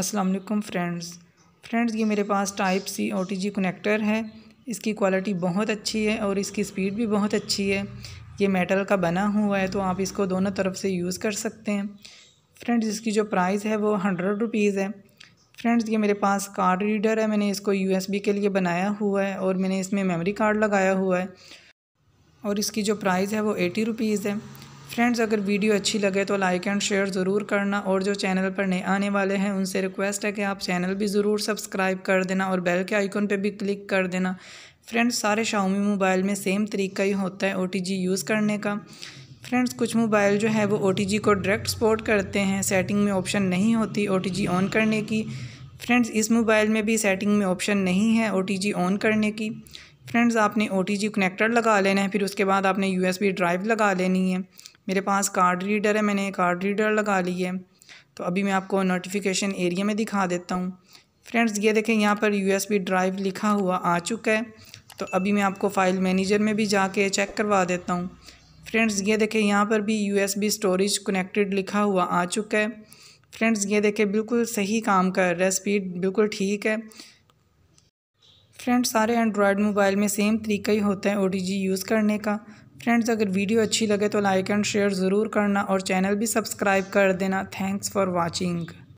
अस्सलाम वालेकुम friends friends ये मेरे पास टाइप सी ओ कनेक्टर है इसकी क्वालिटी बहुत अच्छी है और इसकी स्पीड भी बहुत अच्छी है ये मेटल का बना हुआ है तो आप इसको दोनों तरफ से यूज़ कर सकते हैं फ्रेंड्स इसकी जो प्राइस है वो हंड्रेड रुपीज़ है फ्रेंड्स ये मेरे पास कार्ड रीडर है मैंने इसको बी के लिए बनाया हुआ है और मैंने इसमें मेमोरी कार्ड लगाया हुआ है और इसकी जो प्राइस है वो एटी रुपीज़ है फ्रेंड्स अगर वीडियो अच्छी लगे तो लाइक एंड शेयर ज़रूर करना और जो चैनल पर नए आने वाले हैं उनसे रिक्वेस्ट है कि आप चैनल भी ज़रूर सब्सक्राइब कर देना और बेल के आइकन पर भी क्लिक कर देना फ्रेंड्स सारे शाओमी मोबाइल में सेम तरीका ही होता है ओ यूज़ करने का फ्रेंड्स कुछ मोबाइल जो है वो ओ को डायरेक्ट सपोर्ट करते हैं सेटिंग में ऑप्शन नहीं होती ओ ऑन करने की फ्रेंड्स इस मोबाइल में भी सेटिंग में ऑप्शन नहीं है ओ ऑन करने की फ्रेंड्स आपने ओ कनेक्टर लगा लेना है फिर उसके बाद आपने यू ड्राइव लगा लेनी है मेरे पास कार्ड रीडर है मैंने कार्ड रीडर लगा ली है तो अभी मैं आपको नोटिफिकेशन एरिया में दिखा देता हूँ फ्रेंड्स ये देखें यहाँ पर यू ड्राइव लिखा हुआ आ चुका है तो अभी मैं आपको फ़ाइल मैनेजर में भी जाके चेक करवा देता हूँ फ्रेंड्स ये देखें यहाँ पर भी यू स्टोरेज कनेक्टेड लिखा हुआ आ चुका है फ्रेंड्स ये देखें बिल्कुल सही काम कर रहा है स्पीड बिल्कुल ठीक है फ्रेंड्स सारे एंड्रॉयड मोबाइल में सेम तरीका ही होता है ओ यूज़ करने का फ्रेंड्स अगर वीडियो अच्छी लगे तो लाइक एंड शेयर ज़रूर करना और चैनल भी सब्सक्राइब कर देना थैंक्स फॉर वॉचिंग